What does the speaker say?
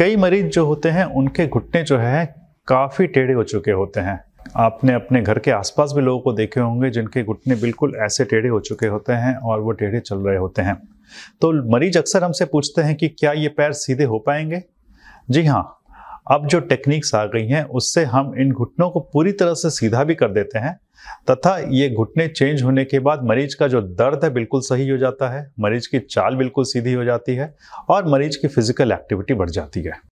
कई मरीज जो होते हैं उनके घुटने जो है काफ़ी टेढ़े हो चुके होते हैं आपने अपने घर के आसपास भी लोगों को देखे होंगे जिनके घुटने बिल्कुल ऐसे टेढ़े हो चुके होते हैं और वो टेढ़े चल रहे होते हैं तो मरीज अक्सर हमसे पूछते हैं कि क्या ये पैर सीधे हो पाएंगे जी हाँ अब जो टेक्निक्स आ गई हैं उससे हम इन घुटनों को पूरी तरह से सीधा भी कर देते हैं तथा ये घुटने चेंज होने के बाद मरीज का जो दर्द है बिल्कुल सही हो जाता है मरीज की चाल बिल्कुल सीधी हो जाती है और मरीज की फिजिकल एक्टिविटी बढ़ जाती है